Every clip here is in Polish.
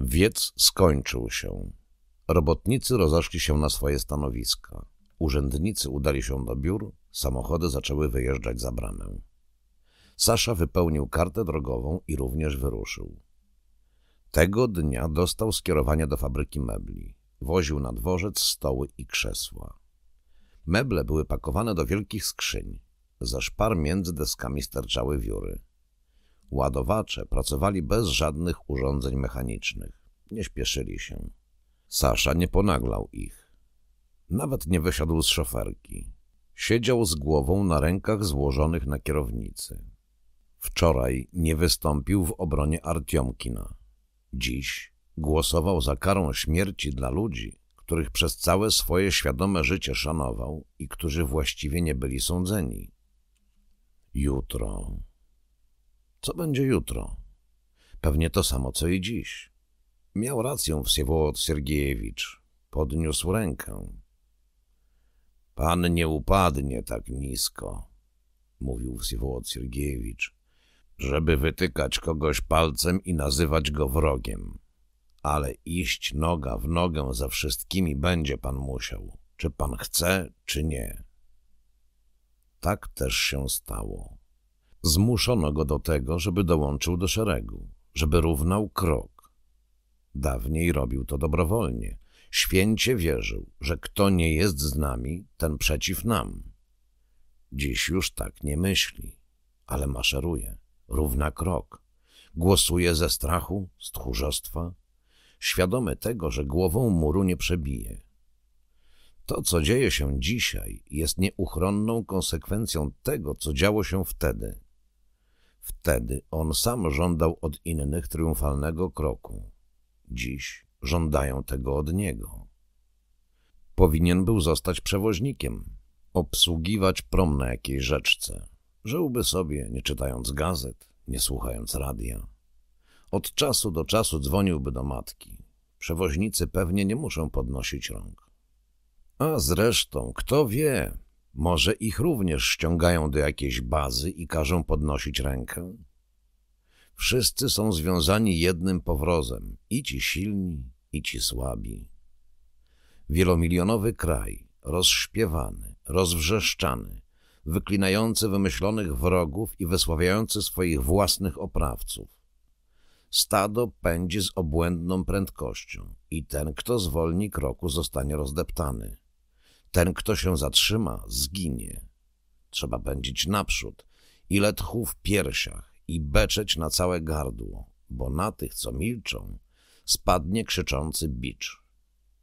Wiec skończył się. Robotnicy rozeszli się na swoje stanowiska. Urzędnicy udali się do biur, samochody zaczęły wyjeżdżać za bramę. Sasza wypełnił kartę drogową i również wyruszył. Tego dnia dostał skierowanie do fabryki mebli. Woził na dworzec stoły i krzesła. Meble były pakowane do wielkich skrzyń. Ze szpar między deskami sterczały wióry. Ładowacze pracowali bez żadnych urządzeń mechanicznych. Nie śpieszyli się. Sasza nie ponaglał ich. Nawet nie wysiadł z szoferki. Siedział z głową na rękach złożonych na kierownicy. Wczoraj nie wystąpił w obronie Artiomkina. Dziś głosował za karą śmierci dla ludzi, których przez całe swoje świadome życie szanował i którzy właściwie nie byli sądzeni. Jutro co będzie jutro? Pewnie to samo, co i dziś. Miał rację Wsiewołod Sergiejewicz. Podniósł rękę. Pan nie upadnie tak nisko, mówił Wsiewołod Sergiejewicz, żeby wytykać kogoś palcem i nazywać go wrogiem. Ale iść noga w nogę ze wszystkimi będzie pan musiał, czy pan chce, czy nie. Tak też się stało. Zmuszono go do tego, żeby dołączył do szeregu, żeby równał krok. Dawniej robił to dobrowolnie. Święcie wierzył, że kto nie jest z nami, ten przeciw nam. Dziś już tak nie myśli, ale maszeruje, równa krok. Głosuje ze strachu, z tchórzostwa, świadomy tego, że głową muru nie przebije. To, co dzieje się dzisiaj, jest nieuchronną konsekwencją tego, co działo się wtedy. Wtedy on sam żądał od innych triumfalnego kroku. Dziś żądają tego od niego. Powinien był zostać przewoźnikiem, obsługiwać prom na jakiej rzeczce. Żyłby sobie, nie czytając gazet, nie słuchając radia. Od czasu do czasu dzwoniłby do matki. Przewoźnicy pewnie nie muszą podnosić rąk. A zresztą, kto wie, może ich również ściągają do jakiejś bazy i każą podnosić rękę? Wszyscy są związani jednym powrozem, i ci silni, i ci słabi. Wielomilionowy kraj, rozśpiewany, rozwrzeszczany, wyklinający wymyślonych wrogów i wysławiający swoich własnych oprawców. Stado pędzi z obłędną prędkością i ten, kto zwolni kroku, zostanie rozdeptany – ten, kto się zatrzyma, zginie. Trzeba pędzić naprzód, ile tchu w piersiach i beczeć na całe gardło, bo na tych, co milczą, spadnie krzyczący bicz.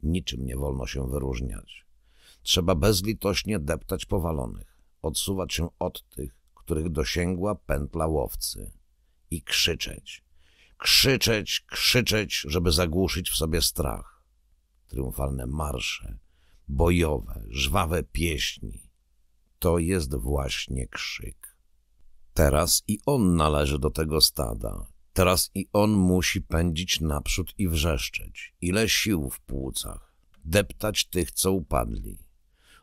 Niczym nie wolno się wyróżniać. Trzeba bezlitośnie deptać powalonych, odsuwać się od tych, których dosięgła pętla łowcy i krzyczeć. Krzyczeć, krzyczeć, żeby zagłuszyć w sobie strach. Triumfalne marsze, bojowe, żwawe pieśni. To jest właśnie krzyk. Teraz i on należy do tego stada. Teraz i on musi pędzić naprzód i wrzeszczeć. Ile sił w płucach. Deptać tych, co upadli.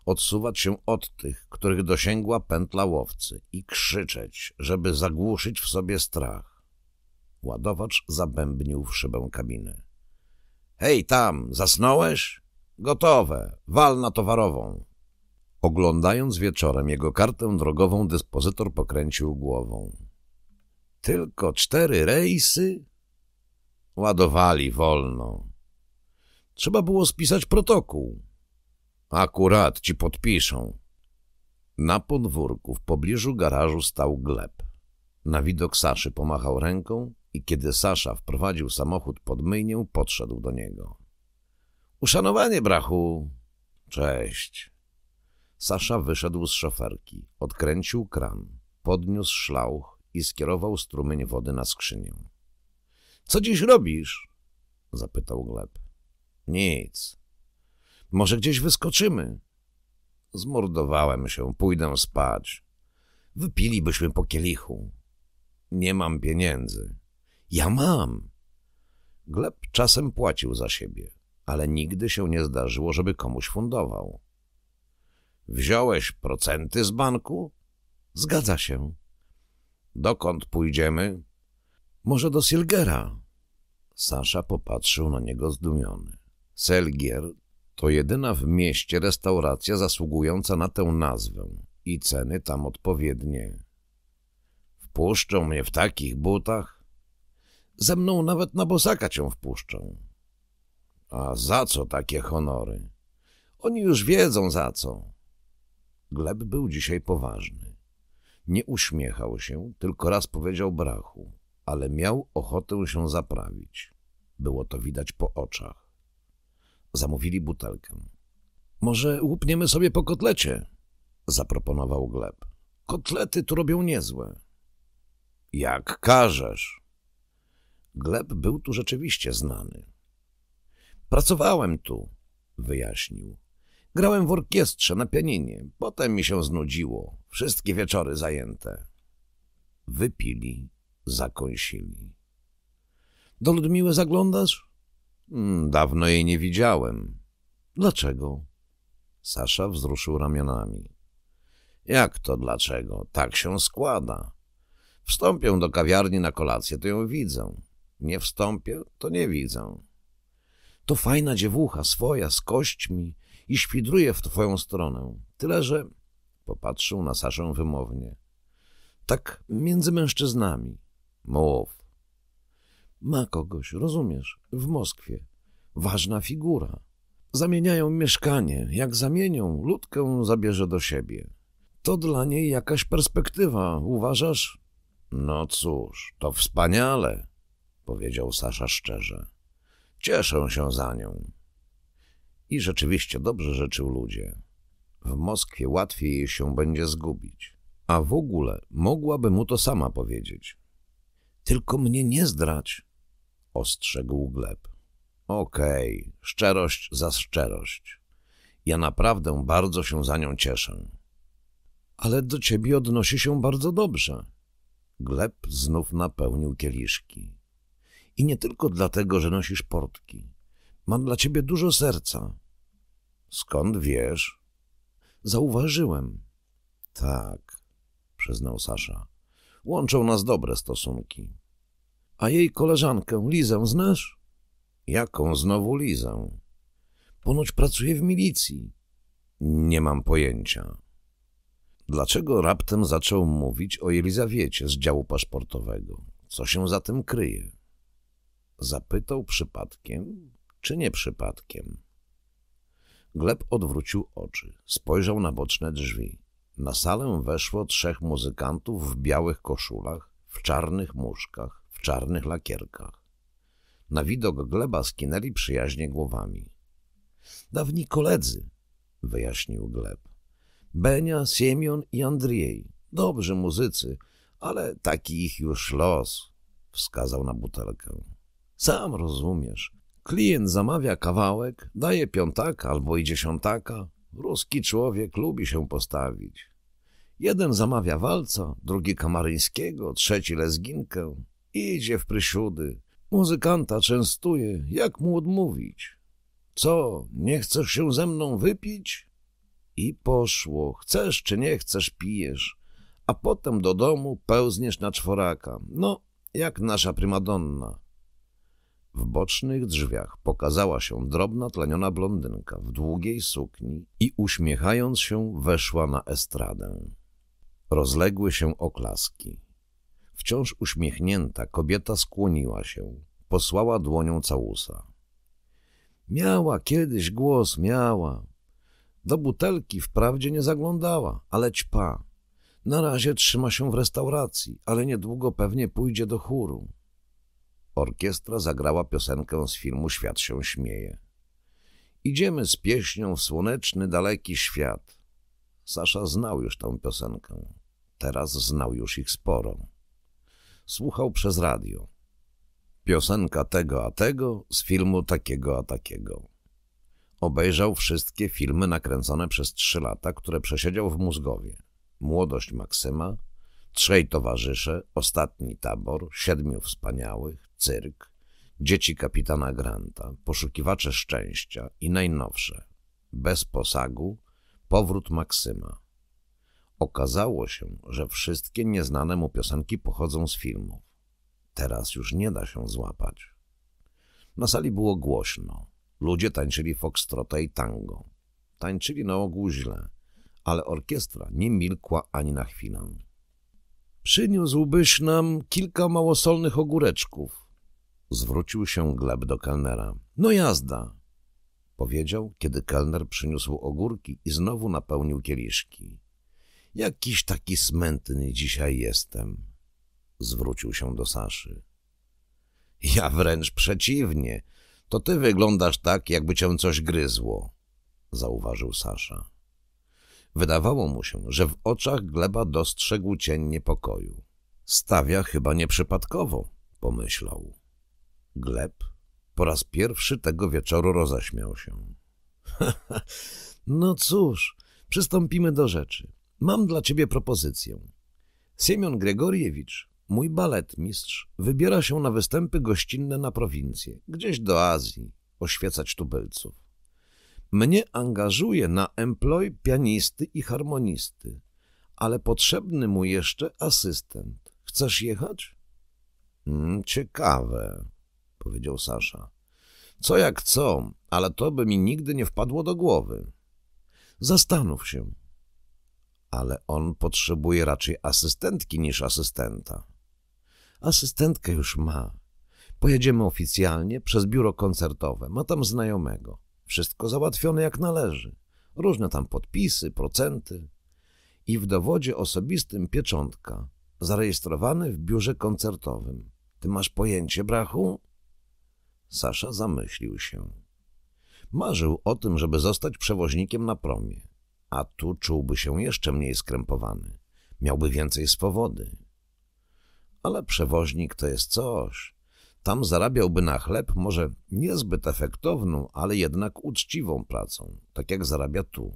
Odsuwać się od tych, których dosięgła pętla łowcy i krzyczeć, żeby zagłuszyć w sobie strach. Ładowacz zabębnił w szybę kabiny. – Hej, tam, zasnąłeś? Gotowe, wal na towarową. Oglądając wieczorem jego kartę drogową, dyspozytor pokręcił głową. Tylko cztery rejsy? Ładowali wolno. Trzeba było spisać protokół. Akurat ci podpiszą. Na podwórku w pobliżu garażu stał Gleb. Na widok Saszy pomachał ręką i kiedy Sasza wprowadził samochód pod myjnię, podszedł do niego. Uszanowanie, brachu. Cześć. Sasza wyszedł z szoferki, odkręcił kran, podniósł szlauch i skierował strumień wody na skrzynię. — Co dziś robisz? — zapytał Gleb. — Nic. — Może gdzieś wyskoczymy? — Zmordowałem się, pójdę spać. Wypilibyśmy po kielichu. — Nie mam pieniędzy. — Ja mam! Gleb czasem płacił za siebie ale nigdy się nie zdarzyło, żeby komuś fundował. Wziąłeś procenty z banku? Zgadza się. Dokąd pójdziemy? Może do Silgera. Sasza popatrzył na niego zdumiony. Selgier to jedyna w mieście restauracja zasługująca na tę nazwę i ceny tam odpowiednie. Wpuszczą mnie w takich butach? Ze mną nawet na bosaka cię wpuszczą. A za co takie honory? Oni już wiedzą za co. Gleb był dzisiaj poważny. Nie uśmiechał się, tylko raz powiedział brachu, ale miał ochotę się zaprawić. Było to widać po oczach. Zamówili butelkę. Może łupniemy sobie po kotlecie? Zaproponował Gleb. Kotlety tu robią niezłe. Jak każesz. Gleb był tu rzeczywiście znany. Pracowałem tu, wyjaśnił. Grałem w orkiestrze na pianinie. Potem mi się znudziło. Wszystkie wieczory zajęte. Wypili, zakąsili. Do Ludmiły zaglądasz? Hmm, dawno jej nie widziałem. Dlaczego? Sasza wzruszył ramionami. Jak to dlaczego? Tak się składa. Wstąpię do kawiarni na kolację, to ją widzę. Nie wstąpię, to nie widzę. To fajna dziewucha, swoja, z kośćmi i świdruje w twoją stronę. Tyle, że... Popatrzył na Saszę wymownie. Tak między mężczyznami. Mołow. Ma kogoś, rozumiesz, w Moskwie. Ważna figura. Zamieniają mieszkanie. Jak zamienią, ludkę zabierze do siebie. To dla niej jakaś perspektywa, uważasz? No cóż, to wspaniale, powiedział Sasza szczerze. Cieszę się za nią. I rzeczywiście dobrze życzył ludzie. W Moskwie łatwiej jej się będzie zgubić. A w ogóle mogłaby mu to sama powiedzieć. Tylko mnie nie zdrać, ostrzegł Gleb. Okej, okay, szczerość za szczerość. Ja naprawdę bardzo się za nią cieszę. Ale do ciebie odnosi się bardzo dobrze. Gleb znów napełnił kieliszki. I nie tylko dlatego, że nosisz portki. Mam dla ciebie dużo serca. Skąd wiesz? Zauważyłem. Tak, przyznał Sasza. Łączą nas dobre stosunki. A jej koleżankę, Lizę, znasz? Jaką znowu Lizę? Ponoć pracuje w milicji. Nie mam pojęcia. Dlaczego raptem zaczął mówić o Elizawiecie z działu paszportowego? Co się za tym kryje? Zapytał przypadkiem, czy nie przypadkiem. Gleb odwrócił oczy, spojrzał na boczne drzwi. Na salę weszło trzech muzykantów w białych koszulach, w czarnych muszkach, w czarnych lakierkach. Na widok Gleba skinęli przyjaźnie głowami. Dawni koledzy, wyjaśnił Gleb. Benia, Siemion i Andrzej. Dobrzy muzycy, ale taki ich już los, wskazał na butelkę. Sam rozumiesz. Klient zamawia kawałek, daje piątaka albo i dziesiątaka. Ruski człowiek lubi się postawić. Jeden zamawia walca, drugi kamaryńskiego, trzeci lezginkę. Idzie w prysiudy. Muzykanta częstuje, jak mu odmówić. Co, nie chcesz się ze mną wypić? I poszło. Chcesz czy nie chcesz, pijesz. A potem do domu pełzniesz na czworaka. No, jak nasza prymadonna. W bocznych drzwiach pokazała się drobna, tleniona blondynka w długiej sukni i uśmiechając się weszła na estradę. Rozległy się oklaski. Wciąż uśmiechnięta kobieta skłoniła się, posłała dłonią całusa. Miała kiedyś głos, miała. Do butelki wprawdzie nie zaglądała, ale ćpa. Na razie trzyma się w restauracji, ale niedługo pewnie pójdzie do chóru. Orkiestra zagrała piosenkę z filmu Świat się śmieje. Idziemy z pieśnią w słoneczny, daleki świat. Sasza znał już tę piosenkę. Teraz znał już ich sporo. Słuchał przez radio. Piosenka tego a tego z filmu takiego a takiego. Obejrzał wszystkie filmy nakręcone przez trzy lata, które przesiedział w mózgowie. Młodość Maksyma, trzej towarzysze, ostatni tabor, siedmiu wspaniałych, cyrk, dzieci kapitana Granta, poszukiwacze szczęścia i najnowsze, bez posagu, powrót Maksyma. Okazało się, że wszystkie nieznane mu piosenki pochodzą z filmów. Teraz już nie da się złapać. Na sali było głośno. Ludzie tańczyli foxtrota i tango. Tańczyli na ogół źle, ale orkiestra nie milkła ani na chwilę. Przyniósłbyś nam kilka małosolnych ogóreczków. Zwrócił się Gleb do kelnera. No jazda! Powiedział, kiedy kelner przyniósł ogórki i znowu napełnił kieliszki. Jakiś taki smętny dzisiaj jestem. Zwrócił się do Saszy. Ja wręcz przeciwnie. To ty wyglądasz tak, jakby cię coś gryzło. Zauważył Sasza. Wydawało mu się, że w oczach Gleba dostrzegł cień niepokoju. Stawia chyba nieprzypadkowo, pomyślał. Gleb po raz pierwszy tego wieczoru roześmiał się. no cóż, przystąpimy do rzeczy. Mam dla ciebie propozycję. Siemion Gregoriewicz, mój baletmistrz, wybiera się na występy gościnne na prowincję, gdzieś do Azji, oświecać tubylców mnie angażuje na employ pianisty i harmonisty, ale potrzebny mu jeszcze asystent. Chcesz jechać? Hmm, ciekawe, powiedział Sasza. Co jak co, ale to by mi nigdy nie wpadło do głowy. Zastanów się. Ale on potrzebuje raczej asystentki niż asystenta. Asystentkę już ma. Pojedziemy oficjalnie przez biuro koncertowe. Ma tam znajomego. Wszystko załatwione jak należy. Różne tam podpisy, procenty. I w dowodzie osobistym pieczątka, zarejestrowany w biurze koncertowym. Ty masz pojęcie, brachu? Sasza zamyślił się. Marzył o tym, żeby zostać przewoźnikiem na promie, a tu czułby się jeszcze mniej skrępowany. Miałby więcej swobody. Ale przewoźnik to jest coś, tam zarabiałby na chleb może niezbyt efektowną, ale jednak uczciwą pracą, tak jak zarabia tu.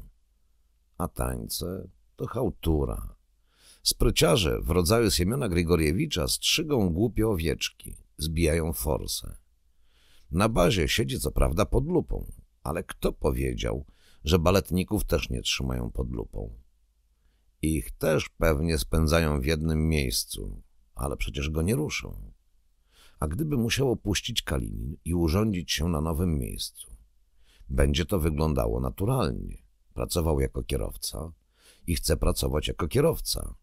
A tańce to chałtura. Spryciarze w rodzaju Siemiona Grigoriewicza strzygą głupie owieczki, zbijają forsę. Na bazie siedzi co prawda pod lupą, ale kto powiedział, że baletników też nie trzymają pod lupą? Ich też pewnie spędzają w jednym miejscu, ale przecież go nie ruszą a gdyby musiał opuścić Kalinin i urządzić się na nowym miejscu. Będzie to wyglądało naturalnie. Pracował jako kierowca i chce pracować jako kierowca.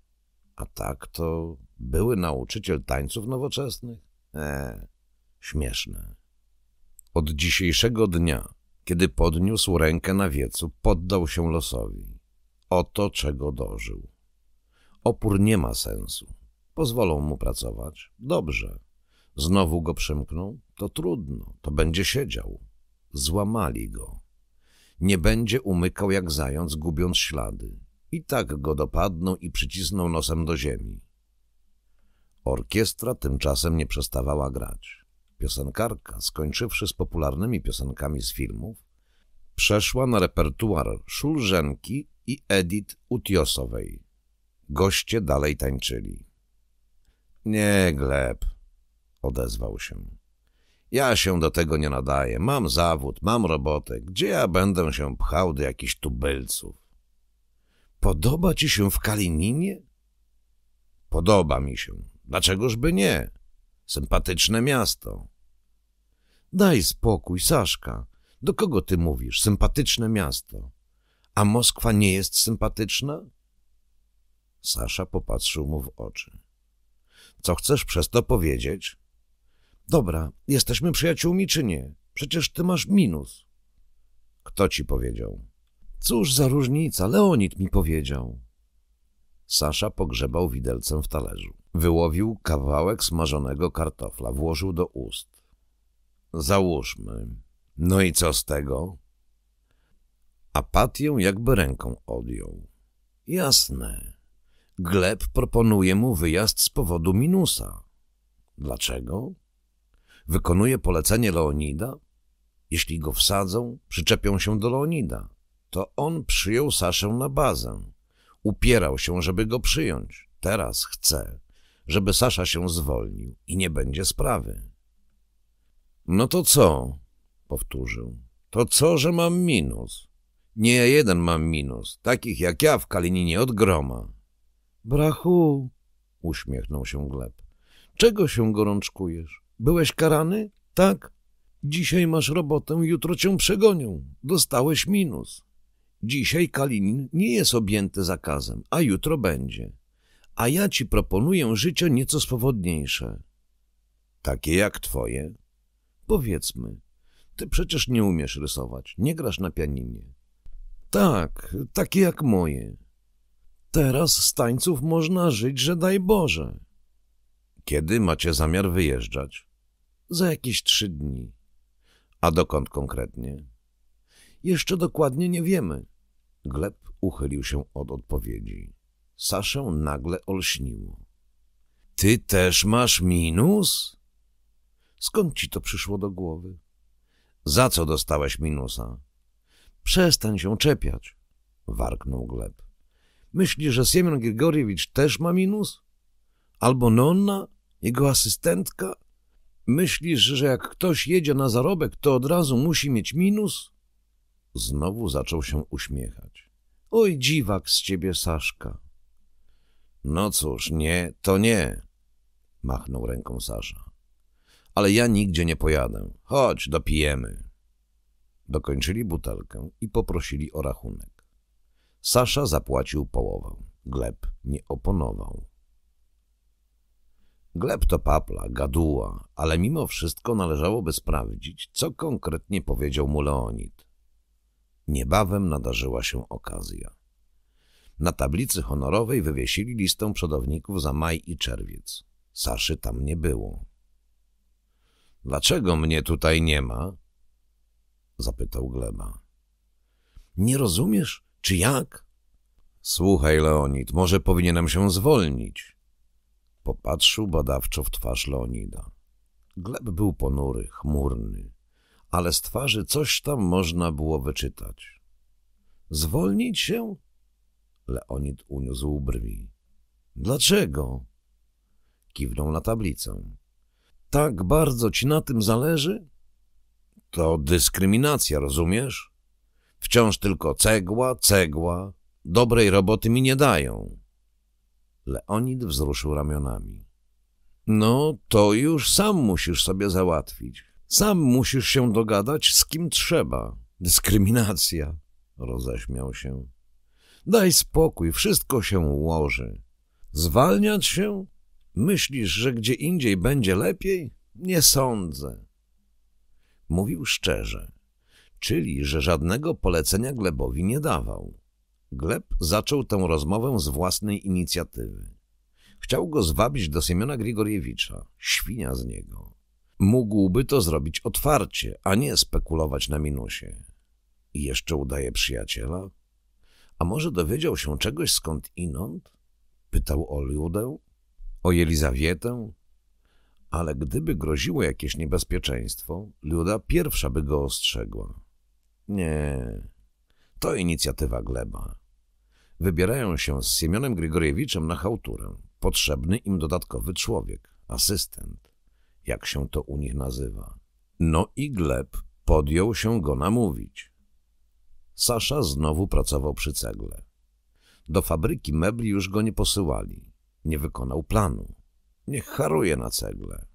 A tak to były nauczyciel tańców nowoczesnych? Eee, śmieszne. Od dzisiejszego dnia, kiedy podniósł rękę na wiecu, poddał się losowi. Oto czego dożył. Opór nie ma sensu. Pozwolą mu pracować. Dobrze. Znowu go przymknął? To trudno, to będzie siedział. Złamali go. Nie będzie umykał jak zając, gubiąc ślady. I tak go dopadną i przycisną nosem do ziemi. Orkiestra tymczasem nie przestawała grać. Piosenkarka, skończywszy z popularnymi piosenkami z filmów, przeszła na repertuar Szulżenki i Edith Utiosowej. Goście dalej tańczyli. Nie, Gleb, odezwał się. Ja się do tego nie nadaję. Mam zawód, mam robotę. Gdzie ja będę się pchał do jakichś tubylców? Podoba ci się w Kalininie? Podoba mi się. Dlaczegożby nie? Sympatyczne miasto. Daj spokój, Saszka. Do kogo ty mówisz? Sympatyczne miasto. A Moskwa nie jest sympatyczna? Sasza popatrzył mu w oczy. Co chcesz przez to powiedzieć? Dobra, jesteśmy przyjaciółmi czy nie? Przecież ty masz minus. Kto ci powiedział? Cóż za różnica, Leonid mi powiedział. Sasza pogrzebał widelcem w talerzu. Wyłowił kawałek smażonego kartofla, włożył do ust. Załóżmy. No i co z tego? Apatię jakby ręką odjął. Jasne. Gleb proponuje mu wyjazd z powodu minusa. Dlaczego? wykonuje polecenie Leonida? Jeśli go wsadzą, przyczepią się do Leonida. To on przyjął Saszę na bazę. Upierał się, żeby go przyjąć. Teraz chce, żeby Sasza się zwolnił i nie będzie sprawy. No to co? Powtórzył. To co, że mam minus? Nie ja jeden mam minus, takich jak ja w Kalininie od groma. Brachu, uśmiechnął się Gleb. Czego się gorączkujesz? Byłeś karany? Tak. Dzisiaj masz robotę, jutro cię przegonią. Dostałeś minus. Dzisiaj Kalinin nie jest objęty zakazem, a jutro będzie. A ja ci proponuję życie nieco swobodniejsze. Takie jak twoje? Powiedzmy. Ty przecież nie umiesz rysować, nie grasz na pianinie. Tak, takie jak moje. Teraz z tańców można żyć, że daj Boże. Kiedy macie zamiar wyjeżdżać? Za jakieś trzy dni. A dokąd konkretnie? Jeszcze dokładnie nie wiemy. Gleb uchylił się od odpowiedzi. Saszę nagle olśniło. Ty też masz minus? Skąd ci to przyszło do głowy? Za co dostałeś minusa? Przestań się czepiać, warknął Gleb. Myślisz, że Siemion Grigoriewicz też ma minus? Albo Nonna? jego asystentka? Myślisz, że jak ktoś jedzie na zarobek, to od razu musi mieć minus? Znowu zaczął się uśmiechać. Oj, dziwak z ciebie, Saszka. No cóż, nie, to nie, machnął ręką Sasza. Ale ja nigdzie nie pojadę. Chodź, dopijemy. Dokończyli butelkę i poprosili o rachunek. Sasza zapłacił połowę. Gleb nie oponował. Gleb to papla, gaduła, ale mimo wszystko należałoby sprawdzić, co konkretnie powiedział mu Leonid. Niebawem nadarzyła się okazja. Na tablicy honorowej wywiesili listę przodowników za maj i czerwiec. Saszy tam nie było. — Dlaczego mnie tutaj nie ma? — zapytał Gleba. — Nie rozumiesz? Czy jak? — Słuchaj, Leonid, może powinienem się zwolnić — Popatrzył badawczo w twarz Leonida. Gleb był ponury, chmurny, ale z twarzy coś tam można było wyczytać. Zwolnić się? Leonid uniósł brwi. Dlaczego? Kiwnął na tablicę. Tak bardzo ci na tym zależy? To dyskryminacja, rozumiesz? Wciąż tylko cegła, cegła. Dobrej roboty mi nie dają. Leonid wzruszył ramionami. No, to już sam musisz sobie załatwić. Sam musisz się dogadać, z kim trzeba. Dyskryminacja, roześmiał się. Daj spokój, wszystko się ułoży. Zwalniać się? Myślisz, że gdzie indziej będzie lepiej? Nie sądzę. Mówił szczerze, czyli że żadnego polecenia Glebowi nie dawał. Gleb zaczął tę rozmowę z własnej inicjatywy. Chciał go zwabić do Siemiona Grigoriewicza, świnia z niego. Mógłby to zrobić otwarcie, a nie spekulować na minusie. I jeszcze udaje przyjaciela? A może dowiedział się czegoś skąd inąd? Pytał o Ludę? O Jelizawietę? Ale gdyby groziło jakieś niebezpieczeństwo, Luda pierwsza by go ostrzegła. Nie, to inicjatywa Gleba. Wybierają się z Siemionem Grigoriewiczem na chałturę. Potrzebny im dodatkowy człowiek, asystent, jak się to u nich nazywa. No i Gleb podjął się go namówić. Sasza znowu pracował przy cegle. Do fabryki mebli już go nie posyłali. Nie wykonał planu. Niech haruje na cegle.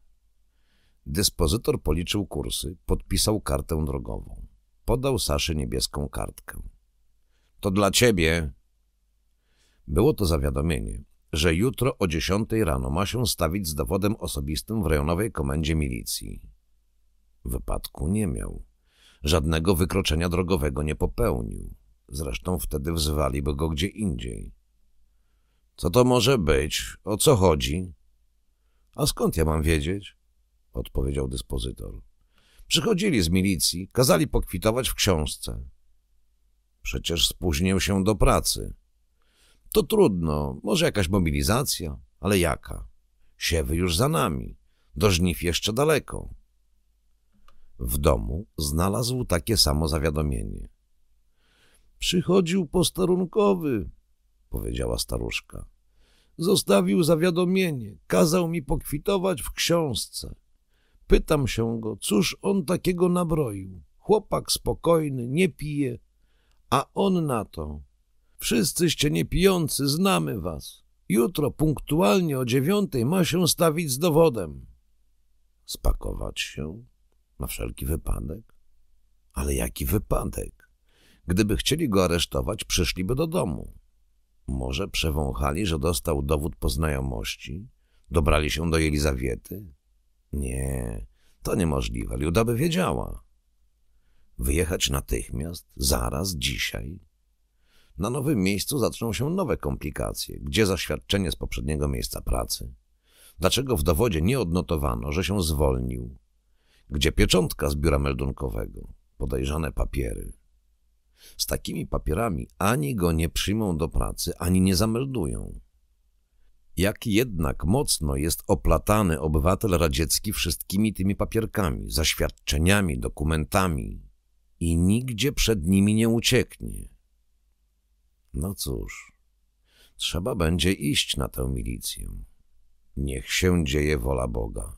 Dyspozytor policzył kursy, podpisał kartę drogową. Podał Saszy niebieską kartkę. — To dla ciebie! Było to zawiadomienie, że jutro o 10 rano ma się stawić z dowodem osobistym w rejonowej komendzie milicji. Wypadku nie miał. Żadnego wykroczenia drogowego nie popełnił. Zresztą wtedy wzwaliby go gdzie indziej. Co to może być? O co chodzi? A skąd ja mam wiedzieć? Odpowiedział dyspozytor. Przychodzili z milicji, kazali pokwitować w książce. Przecież spóźnił się do pracy. To trudno, może jakaś mobilizacja, ale jaka? Siewy już za nami, do żniw jeszcze daleko. W domu znalazł takie samo zawiadomienie. Przychodził posterunkowy, powiedziała staruszka. Zostawił zawiadomienie, kazał mi pokwitować w książce. Pytam się go, cóż on takiego nabroił. Chłopak spokojny, nie pije, a on na to. Wszyscyście niepijący, znamy was. Jutro punktualnie o dziewiątej ma się stawić z dowodem. Spakować się? Na wszelki wypadek? Ale jaki wypadek? Gdyby chcieli go aresztować, przyszliby do domu. Może przewąchali, że dostał dowód poznajomości. Dobrali się do Elizawiety. Nie, to niemożliwe. Liuda by wiedziała. Wyjechać natychmiast, zaraz, dzisiaj? Na nowym miejscu zaczną się nowe komplikacje. Gdzie zaświadczenie z poprzedniego miejsca pracy? Dlaczego w dowodzie nie odnotowano, że się zwolnił? Gdzie pieczątka z biura meldunkowego? Podejrzane papiery. Z takimi papierami ani go nie przyjmą do pracy, ani nie zameldują. Jak jednak mocno jest oplatany obywatel radziecki wszystkimi tymi papierkami, zaświadczeniami, dokumentami i nigdzie przed nimi nie ucieknie. No cóż, trzeba będzie iść na tę milicję. Niech się dzieje wola Boga.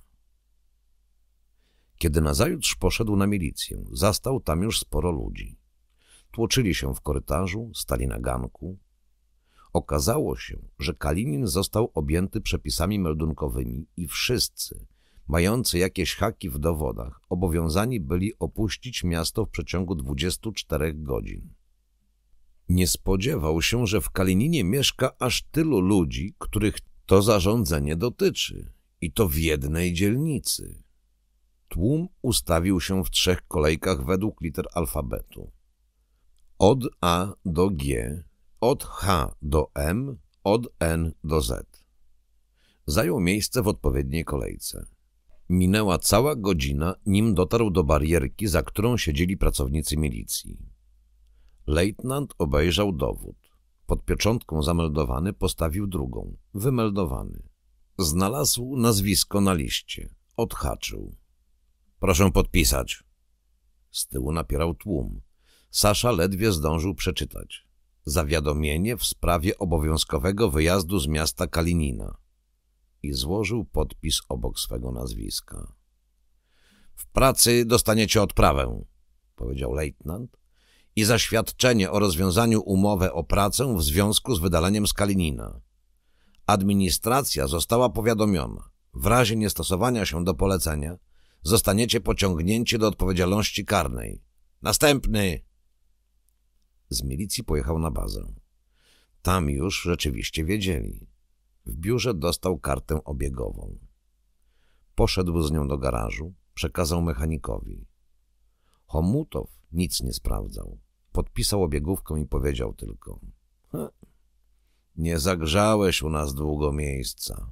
Kiedy nazajutrz poszedł na milicję, zastał tam już sporo ludzi. Tłoczyli się w korytarzu, stali na ganku. Okazało się, że Kalinin został objęty przepisami meldunkowymi i wszyscy, mający jakieś haki w dowodach, obowiązani byli opuścić miasto w przeciągu 24 godzin. Nie spodziewał się, że w Kalininie mieszka aż tylu ludzi, których to zarządzenie dotyczy i to w jednej dzielnicy. Tłum ustawił się w trzech kolejkach według liter alfabetu. Od A do G, od H do M, od N do Z. Zajął miejsce w odpowiedniej kolejce. Minęła cała godzina, nim dotarł do barierki, za którą siedzieli pracownicy milicji. Lejtnant obejrzał dowód. Pod pieczątką zameldowany postawił drugą. Wymeldowany. Znalazł nazwisko na liście. Odhaczył. Proszę podpisać. Z tyłu napierał tłum. Sasza ledwie zdążył przeczytać. Zawiadomienie w sprawie obowiązkowego wyjazdu z miasta Kalinina. I złożył podpis obok swego nazwiska. W pracy dostaniecie odprawę, powiedział lejtnant i zaświadczenie o rozwiązaniu umowy o pracę w związku z wydaleniem Skalinina. Administracja została powiadomiona. W razie niestosowania się do polecenia zostaniecie pociągnięci do odpowiedzialności karnej. Następny! Z milicji pojechał na bazę. Tam już rzeczywiście wiedzieli. W biurze dostał kartę obiegową. Poszedł z nią do garażu, przekazał mechanikowi. Homutow nic nie sprawdzał. Podpisał obiegówką i powiedział tylko. Nie zagrzałeś u nas długo miejsca.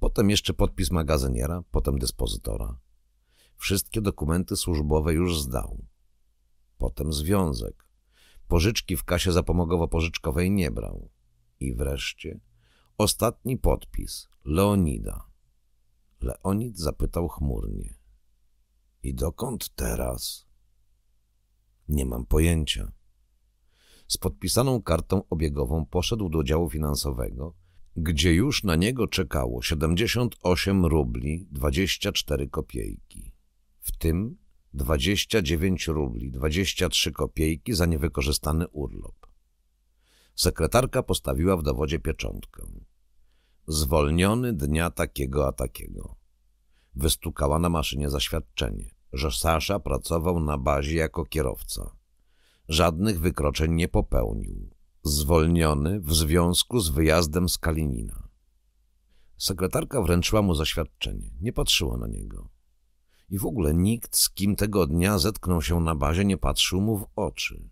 Potem jeszcze podpis magazyniera, potem dyspozytora. Wszystkie dokumenty służbowe już zdał. Potem związek. Pożyczki w kasie zapomogowo-pożyczkowej nie brał. I wreszcie ostatni podpis Leonida. Leonid zapytał chmurnie. I dokąd teraz? Nie mam pojęcia. Z podpisaną kartą obiegową poszedł do działu finansowego, gdzie już na niego czekało 78 rubli 24 kopiejki, w tym 29 rubli 23 kopiejki za niewykorzystany urlop. Sekretarka postawiła w dowodzie pieczątkę. Zwolniony dnia takiego a takiego. Wystukała na maszynie zaświadczenie że Sasza pracował na bazie jako kierowca. Żadnych wykroczeń nie popełnił. Zwolniony w związku z wyjazdem z Kalinina. Sekretarka wręczyła mu zaświadczenie. Nie patrzyła na niego. I w ogóle nikt, z kim tego dnia zetknął się na bazie, nie patrzył mu w oczy.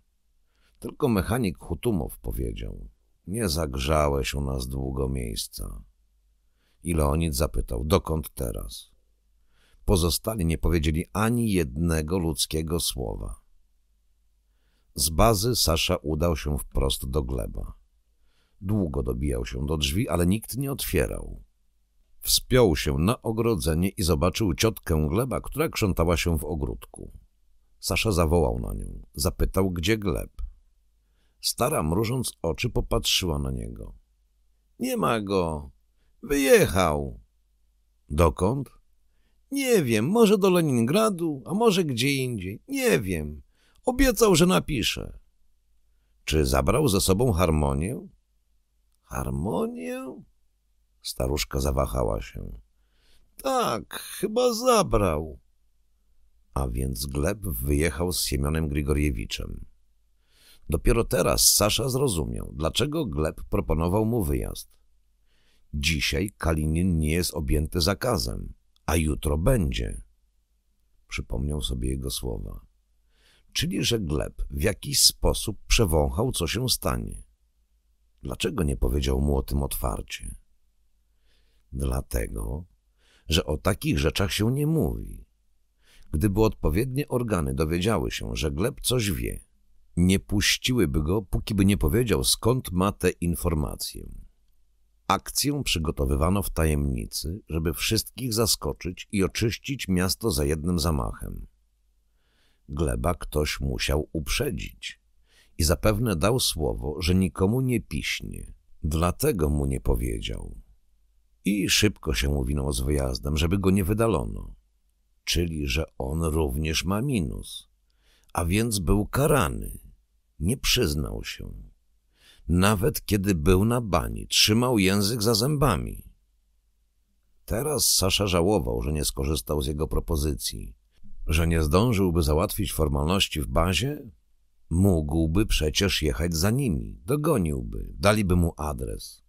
Tylko mechanik Hutumow powiedział. Nie zagrzałeś u nas długo miejsca. I Leonid zapytał, dokąd teraz? Pozostali nie powiedzieli ani jednego ludzkiego słowa. Z bazy Sasza udał się wprost do gleba. Długo dobijał się do drzwi, ale nikt nie otwierał. Wspiął się na ogrodzenie i zobaczył ciotkę gleba, która krzątała się w ogródku. Sasza zawołał na nią. Zapytał, gdzie gleb. Stara, mrużąc oczy, popatrzyła na niego. — Nie ma go. Wyjechał. — Dokąd? — nie wiem, może do Leningradu, a może gdzie indziej. Nie wiem. Obiecał, że napisze. Czy zabrał ze sobą harmonię? Harmonię? Staruszka zawahała się. Tak, chyba zabrał. A więc Gleb wyjechał z Siemionem Grigoriewiczem. Dopiero teraz Sasza zrozumiał, dlaczego Gleb proponował mu wyjazd. Dzisiaj Kalinin nie jest objęty zakazem a jutro będzie. Przypomniał sobie jego słowa. Czyli, że Gleb w jakiś sposób przewąchał, co się stanie. Dlaczego nie powiedział mu o tym otwarcie? Dlatego, że o takich rzeczach się nie mówi. Gdyby odpowiednie organy dowiedziały się, że Gleb coś wie, nie puściłyby go, póki by nie powiedział, skąd ma te informacje. Akcję przygotowywano w tajemnicy, żeby wszystkich zaskoczyć i oczyścić miasto za jednym zamachem. Gleba ktoś musiał uprzedzić i zapewne dał słowo, że nikomu nie piśnie, dlatego mu nie powiedział. I szybko się uwinął z wyjazdem, żeby go nie wydalono, czyli że on również ma minus, a więc był karany, nie przyznał się. Nawet kiedy był na bani, trzymał język za zębami. Teraz Sasza żałował, że nie skorzystał z jego propozycji. Że nie zdążyłby załatwić formalności w bazie? Mógłby przecież jechać za nimi, dogoniłby, daliby mu adres.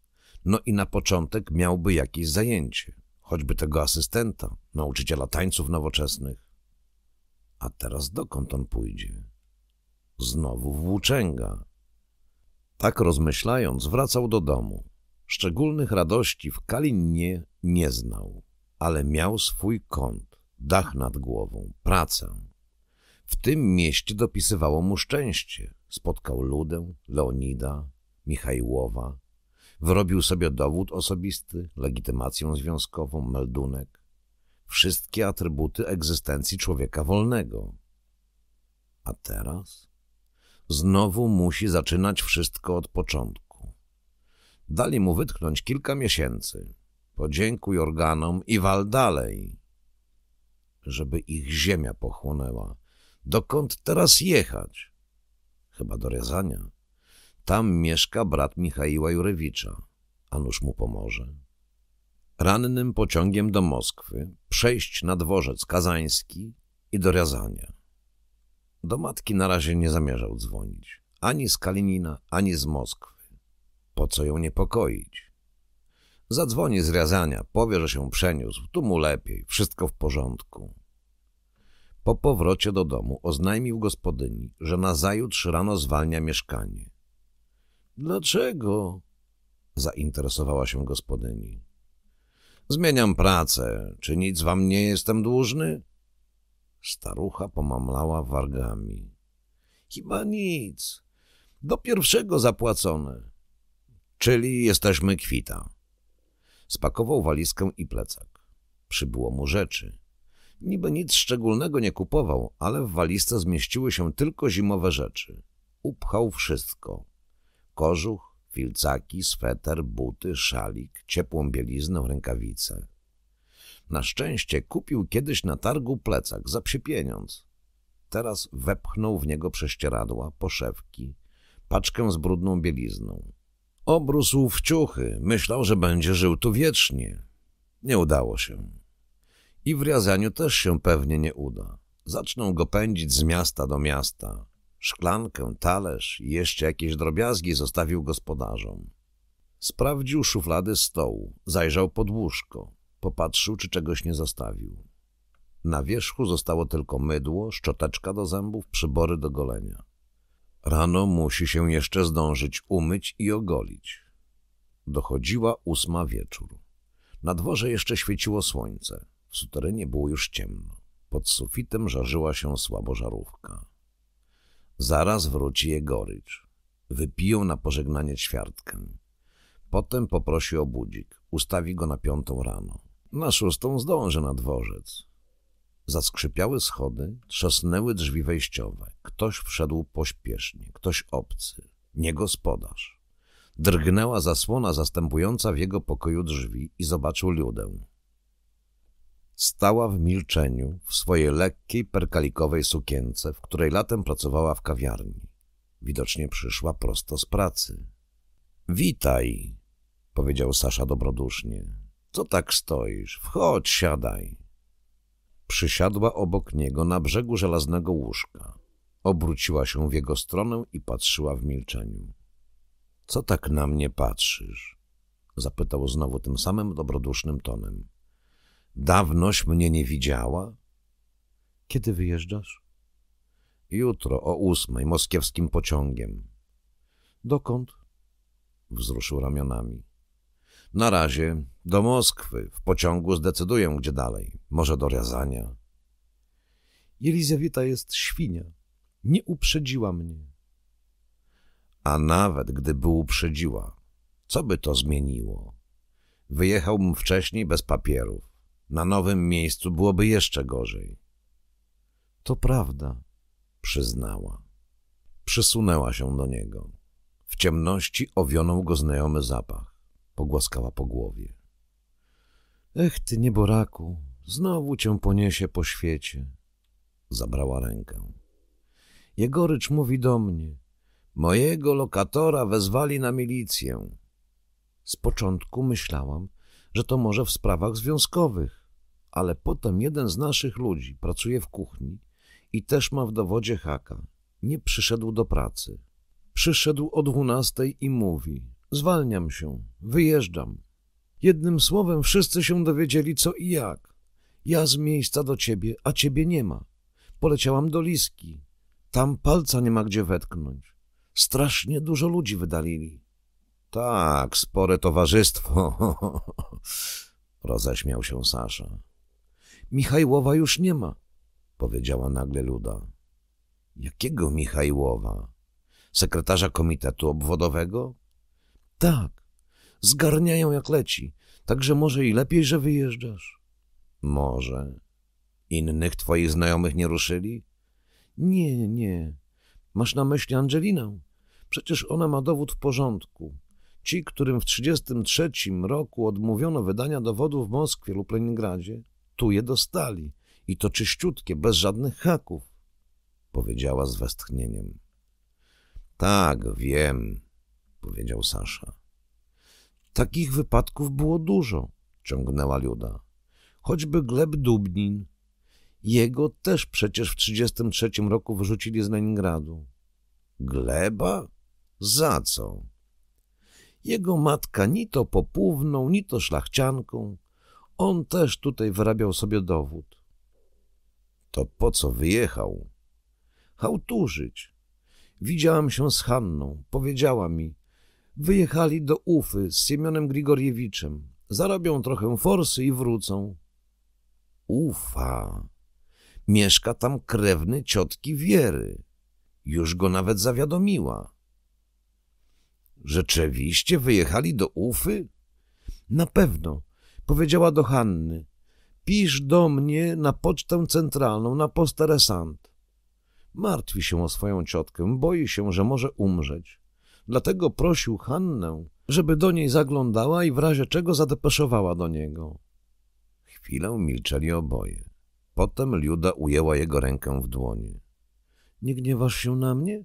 No i na początek miałby jakieś zajęcie, choćby tego asystenta, nauczyciela tańców nowoczesnych. A teraz dokąd on pójdzie? Znowu włóczęga. Tak rozmyślając, wracał do domu. Szczególnych radości w Kalinie nie znał, ale miał swój kąt, dach nad głową, pracę. W tym mieście dopisywało mu szczęście. Spotkał Ludę, Leonida, Michajłowa. Wyrobił sobie dowód osobisty, legitymację związkową, meldunek. Wszystkie atrybuty egzystencji człowieka wolnego. A teraz? Znowu musi zaczynać wszystko od początku. Dali mu wytknąć kilka miesięcy. Podziękuj organom i wal dalej. Żeby ich ziemia pochłonęła. Dokąd teraz jechać? Chyba do Riazania. Tam mieszka brat Michaiła Jurewicza. A nuż mu pomoże rannym pociągiem do Moskwy, przejść na dworzec kazański i do Riazania. Do matki na razie nie zamierzał dzwonić. Ani z Kalinina, ani z Moskwy. Po co ją niepokoić? Zadzwoni z Riazania, powie, że się przeniósł, tu mu lepiej, wszystko w porządku. Po powrocie do domu oznajmił gospodyni, że nazajutrz rano zwalnia mieszkanie. Dlaczego? zainteresowała się gospodyni. Zmieniam pracę. Czy nic wam nie jestem dłużny? Starucha pomamlała wargami. Chyba nic. Do pierwszego zapłacone. Czyli jesteśmy kwita. Spakował walizkę i plecak. Przybyło mu rzeczy. Niby nic szczególnego nie kupował, ale w walizce zmieściły się tylko zimowe rzeczy. Upchał wszystko. Kożuch, filcaki, sweter, buty, szalik, ciepłą bieliznę, rękawice. Na szczęście kupił kiedyś na targu plecak za psie pieniądz. Teraz wepchnął w niego prześcieradła, poszewki, paczkę z brudną bielizną. Obrósł w ciuchy, myślał, że będzie żył tu wiecznie. Nie udało się. I w Riazaniu też się pewnie nie uda. Zaczną go pędzić z miasta do miasta. Szklankę, talerz i jeszcze jakieś drobiazgi zostawił gospodarzom. Sprawdził szuflady stołu, zajrzał pod łóżko. Popatrzył, czy czegoś nie zostawił. Na wierzchu zostało tylko mydło, szczoteczka do zębów, przybory do golenia. Rano musi się jeszcze zdążyć umyć i ogolić. Dochodziła ósma wieczór. Na dworze jeszcze świeciło słońce. W suterenie było już ciemno. Pod sufitem żarzyła się słabo żarówka. Zaraz wróci Jegorycz. Wypiją na pożegnanie ćwiartkę. Potem poprosi o budzik. Ustawi go na piątą rano. Na szóstą zdążę na dworzec. Zaskrzypiały schody, trzasnęły drzwi wejściowe. Ktoś wszedł pośpiesznie, ktoś obcy, nie gospodarz. Drgnęła zasłona zastępująca w jego pokoju drzwi i zobaczył Ludę. Stała w milczeniu w swojej lekkiej, perkalikowej sukience, w której latem pracowała w kawiarni. Widocznie przyszła prosto z pracy. — Witaj! — powiedział Sasza dobrodusznie. Co tak stoisz? Wchodź, siadaj. Przysiadła obok niego na brzegu żelaznego łóżka. Obróciła się w jego stronę i patrzyła w milczeniu. Co tak na mnie patrzysz? Zapytał znowu tym samym dobrodusznym tonem. Dawnoś mnie nie widziała? Kiedy wyjeżdżasz? Jutro o ósmej moskiewskim pociągiem. Dokąd? Wzruszył ramionami. Na razie do Moskwy. W pociągu zdecyduję, gdzie dalej. Może do Riazania. Jelizawita jest świnia. Nie uprzedziła mnie. A nawet gdyby uprzedziła, co by to zmieniło? Wyjechałbym wcześniej bez papierów. Na nowym miejscu byłoby jeszcze gorzej. To prawda, przyznała. Przysunęła się do niego. W ciemności owionął go znajomy zapach pogłaskała po głowie. Ech ty nieboraku, znowu cię poniesie po świecie. Zabrała rękę. Jegorycz mówi do mnie. Mojego lokatora wezwali na milicję. Z początku myślałam, że to może w sprawach związkowych, ale potem jeden z naszych ludzi pracuje w kuchni i też ma w dowodzie haka. Nie przyszedł do pracy. Przyszedł o dwunastej i mówi, Zwalniam się, wyjeżdżam. Jednym słowem wszyscy się dowiedzieli co i jak. Ja z miejsca do ciebie, a ciebie nie ma. Poleciałam do Liski. Tam palca nie ma gdzie wetknąć. Strasznie dużo ludzi wydalili. Tak, spore towarzystwo. Roześmiał się Sasza. Michajłowa już nie ma, powiedziała nagle Luda. Jakiego Michajłowa? Sekretarza komitetu obwodowego? Tak, zgarniają jak leci, także może i lepiej, że wyjeżdżasz. Może. Innych twoich znajomych nie ruszyli? Nie, nie. Masz na myśli Angelinę? Przecież ona ma dowód w porządku. Ci, którym w 1933 roku odmówiono wydania dowodu w Moskwie lub Leningradzie, tu je dostali. I to czyściutkie, bez żadnych haków. Powiedziała z westchnieniem. Tak, wiem powiedział Sasza. Takich wypadków było dużo, ciągnęła Liuda. Choćby Gleb Dubnin. Jego też przecież w 1933 roku wyrzucili z Leningradu. Gleba? Za co? Jego matka ni to popłówną, ni to szlachcianką. On też tutaj wyrabiał sobie dowód. To po co wyjechał? Hałturzyć. Widziałam się z Hanną. Powiedziała mi, Wyjechali do Ufy z Siemionem Grigoriewiczem. Zarobią trochę forsy i wrócą. Ufa! Mieszka tam krewny ciotki Wiery. Już go nawet zawiadomiła. Rzeczywiście wyjechali do Ufy? Na pewno, powiedziała do Hanny. Pisz do mnie na pocztę centralną, na postę Resant. Martwi się o swoją ciotkę, boi się, że może umrzeć. Dlatego prosił Hannę, żeby do niej zaglądała i w razie czego zadepeszowała do niego. Chwilę milczeli oboje. Potem Liuda ujęła jego rękę w dłoni. — Nie gniewasz się na mnie?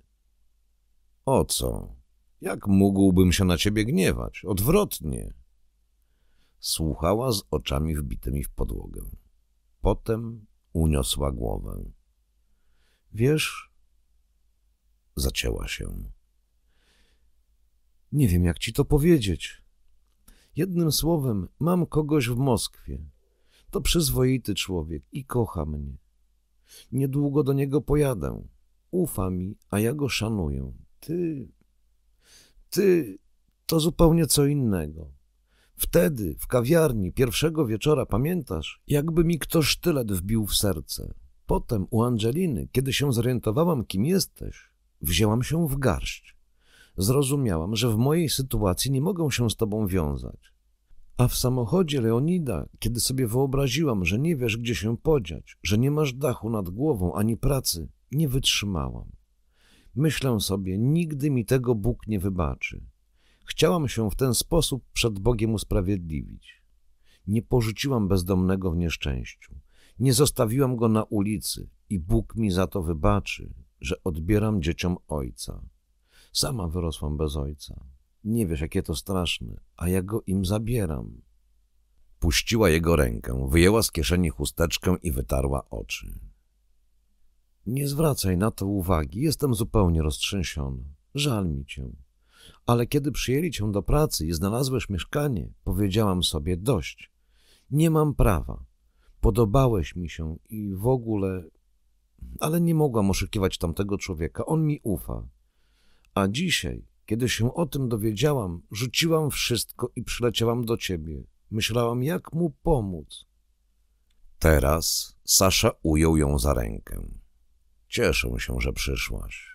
— O co? Jak mógłbym się na ciebie gniewać? Odwrotnie! Słuchała z oczami wbitymi w podłogę. Potem uniosła głowę. — Wiesz... Zacięła się. Nie wiem, jak ci to powiedzieć. Jednym słowem, mam kogoś w Moskwie. To przyzwoity człowiek i kocha mnie. Niedługo do niego pojadę. Ufa mi, a ja go szanuję. Ty. Ty. To zupełnie co innego. Wtedy, w kawiarni, pierwszego wieczora, pamiętasz, jakby mi kto sztylet wbił w serce. Potem u Angeliny, kiedy się zorientowałam, kim jesteś, wzięłam się w garść zrozumiałam, że w mojej sytuacji nie mogą się z tobą wiązać. A w samochodzie Leonida, kiedy sobie wyobraziłam, że nie wiesz, gdzie się podziać, że nie masz dachu nad głową ani pracy, nie wytrzymałam. Myślę sobie, nigdy mi tego Bóg nie wybaczy. Chciałam się w ten sposób przed Bogiem usprawiedliwić. Nie porzuciłam bezdomnego w nieszczęściu. Nie zostawiłam go na ulicy i Bóg mi za to wybaczy, że odbieram dzieciom ojca. Sama wyrosłam bez ojca. Nie wiesz, jakie to straszne, a ja go im zabieram. Puściła jego rękę, wyjęła z kieszeni chusteczkę i wytarła oczy. Nie zwracaj na to uwagi, jestem zupełnie roztrzęsiony. Żal mi cię. Ale kiedy przyjęli cię do pracy i znalazłeś mieszkanie, powiedziałam sobie dość. Nie mam prawa. Podobałeś mi się i w ogóle... Ale nie mogłam oszukiwać tamtego człowieka, on mi ufa. A dzisiaj, kiedy się o tym dowiedziałam, rzuciłam wszystko i przyleciałam do ciebie. Myślałam, jak mu pomóc. Teraz Sasza ujął ją za rękę. Cieszę się, że przyszłaś.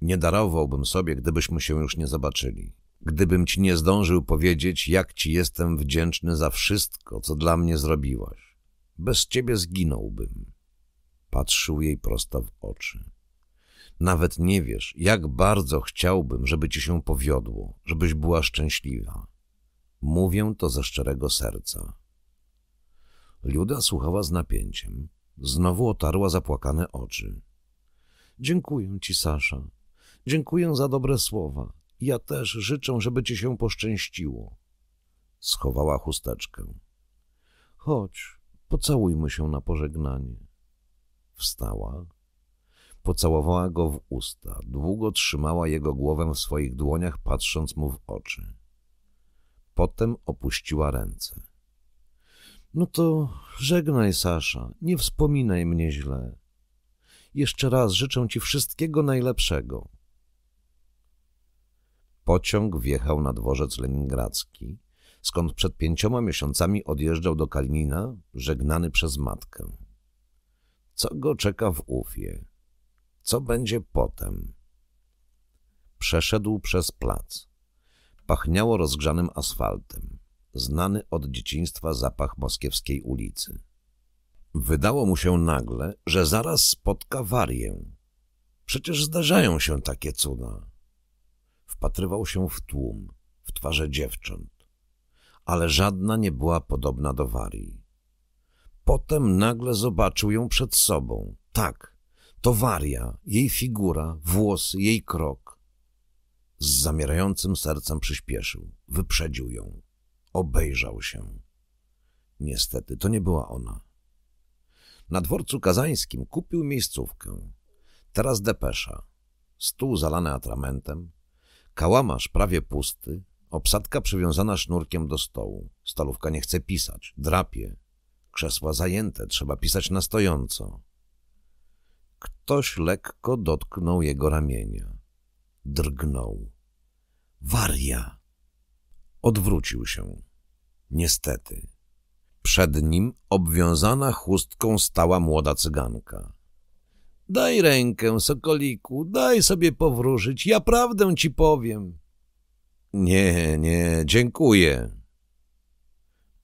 Nie darowałbym sobie, gdybyśmy się już nie zobaczyli. Gdybym ci nie zdążył powiedzieć, jak ci jestem wdzięczny za wszystko, co dla mnie zrobiłaś. Bez ciebie zginąłbym. Patrzył jej prosto w oczy. Nawet nie wiesz, jak bardzo chciałbym, żeby ci się powiodło, żebyś była szczęśliwa. Mówię to ze szczerego serca. Luda słuchała z napięciem. Znowu otarła zapłakane oczy. Dziękuję ci, Sasza. Dziękuję za dobre słowa. Ja też życzę, żeby ci się poszczęściło. Schowała chusteczkę. Chodź, pocałujmy się na pożegnanie. Wstała, Pocałowała go w usta, długo trzymała jego głowę w swoich dłoniach, patrząc mu w oczy. Potem opuściła ręce. No to żegnaj, Sasza, nie wspominaj mnie źle. Jeszcze raz życzę ci wszystkiego najlepszego. Pociąg wjechał na dworzec leningradzki, skąd przed pięcioma miesiącami odjeżdżał do Kalnina, żegnany przez matkę. Co go czeka w Ufie? Co będzie potem? Przeszedł przez plac. Pachniało rozgrzanym asfaltem. Znany od dzieciństwa zapach moskiewskiej ulicy. Wydało mu się nagle, że zaraz spotka warię. Przecież zdarzają się takie cuda. Wpatrywał się w tłum, w twarze dziewcząt, ale żadna nie była podobna do warii. Potem nagle zobaczył ją przed sobą. Tak, to waria, jej figura, włosy, jej krok. Z zamierającym sercem przyspieszył, wyprzedził ją, obejrzał się. Niestety, to nie była ona. Na dworcu kazańskim kupił miejscówkę. Teraz depesza. Stół zalany atramentem, kałamarz prawie pusty, obsadka przywiązana sznurkiem do stołu. Stalówka nie chce pisać, drapie. Krzesła zajęte, trzeba pisać na stojąco. Ktoś lekko dotknął jego ramienia. Drgnął. Waria! Odwrócił się. Niestety. Przed nim obwiązana chustką stała młoda cyganka. Daj rękę, sokoliku, daj sobie powróżyć, ja prawdę ci powiem. Nie, nie, dziękuję.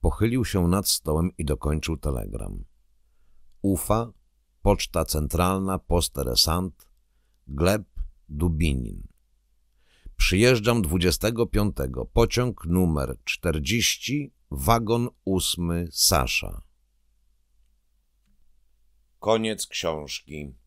Pochylił się nad stołem i dokończył telegram. Ufa, Poczta Centralna, Posteresant, Gleb, Dubinin. Przyjeżdżam 25. Pociąg numer 40, wagon 8, Sasza. Koniec książki.